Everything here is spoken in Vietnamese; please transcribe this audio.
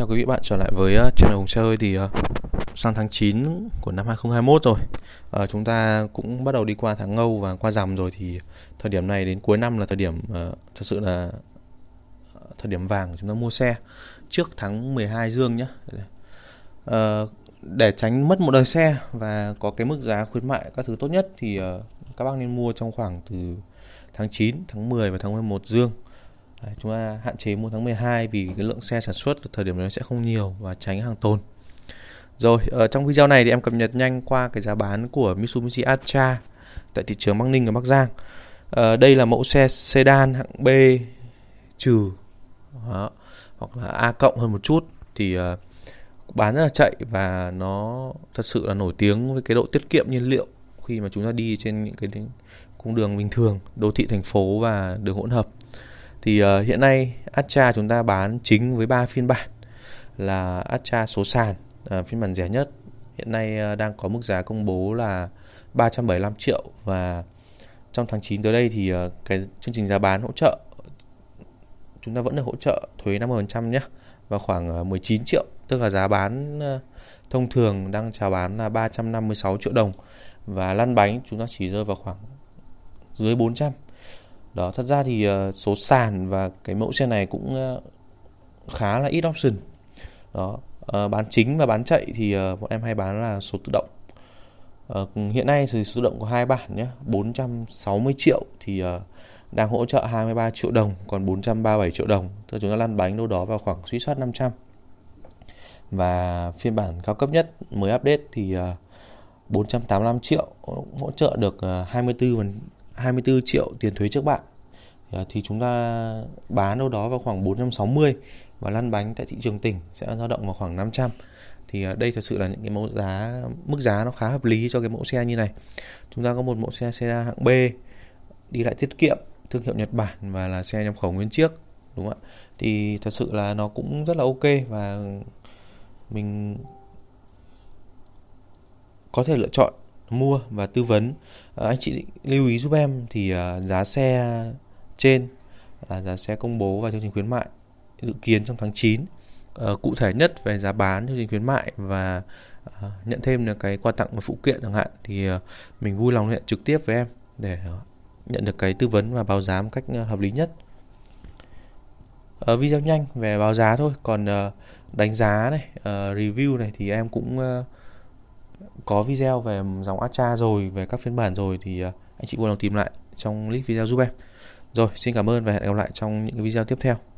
Chào quý vị bạn trở lại với ờ, channel Hùng Xe thì ờ, sang tháng 9 của năm 2021 rồi uh, Chúng ta cũng bắt đầu đi qua tháng ngâu và qua rằm rồi thì thời điểm này đến cuối năm là thời điểm uh, thật sự là thời điểm vàng chúng ta mua xe trước tháng 12 dương nhé Để tránh mất một đời xe và có cái mức giá khuyến mại các thứ tốt nhất thì các bác nên mua trong khoảng từ tháng 9, tháng 10 và tháng 11 dương Đấy, chúng ta hạn chế mua tháng 12 vì cái lượng xe sản xuất thời điểm đó sẽ không nhiều và tránh hàng tồn. Rồi, ở ờ, trong video này thì em cập nhật nhanh qua cái giá bán của Mitsubishi Atra tại thị trường Bắc Ninh và Bắc Giang. À, đây là mẫu xe sedan hạng B trừ Đó. hoặc là A cộng hơn một chút thì uh, bán rất là chạy và nó thật sự là nổi tiếng với cái độ tiết kiệm nhiên liệu khi mà chúng ta đi trên những cái cung đường bình thường, đô thị thành phố và đường hỗn hợp thì uh, hiện nay Atcha chúng ta bán chính với ba phiên bản là Atcha số sàn uh, phiên bản rẻ nhất hiện nay uh, đang có mức giá công bố là 375 triệu và trong tháng 9 tới đây thì uh, cái chương trình giá bán hỗ trợ chúng ta vẫn được hỗ trợ thuế 50% nhé và khoảng 19 triệu tức là giá bán thông thường đang chào bán là 356 triệu đồng và lăn bánh chúng ta chỉ rơi vào khoảng dưới 400 đó thật ra thì ờ, số sàn và cái mẫu xe này cũng ờ, khá là ít option đó ờ, bán chính và bán chạy thì bọn em hay bán là số tự động hiện nay thì số tự động có hai bản nhé 460 triệu thì đang hỗ trợ 23 triệu đồng còn 437 triệu đồng tức chúng ta lăn bánh đâu đó vào khoảng suy soát 500 và phiên bản cao cấp nhất mới update thì 485 triệu hỗ trợ được 24 24 triệu tiền thuế trước bạn à, thì chúng ta bán đâu đó vào khoảng 460 và lăn bánh tại thị trường tỉnh sẽ dao động vào khoảng 500 thì à, đây thật sự là những cái mẫu giá mức giá nó khá hợp lý cho cái mẫu xe như này chúng ta có một mẫu xe sedan hạng B đi lại tiết kiệm thương hiệu Nhật Bản và là xe nhập khẩu nguyên chiếc đúng không ạ thì thật sự là nó cũng rất là ok và mình có thể lựa chọn mua và tư vấn ờ, anh chị lưu ý giúp em thì ờ, giá xe trên là giá xe công bố và chương trình khuyến mại dự kiến trong tháng 9 ờ, cụ thể nhất về giá bán chương trình khuyến mại và nhận thêm được cái quà tặng và phụ kiện chẳng hạn thì mình vui lòng liên trực tiếp với em để nhận được cái tư vấn và báo giá một cách hợp lý nhất ở video nhanh về báo giá thôi còn đánh giá này review này thì em cũng có video về dòng Acha rồi về các phiên bản rồi thì à, anh chị vui lòng tìm lại trong list video giúp em rồi xin cảm ơn và hẹn gặp lại trong những video tiếp theo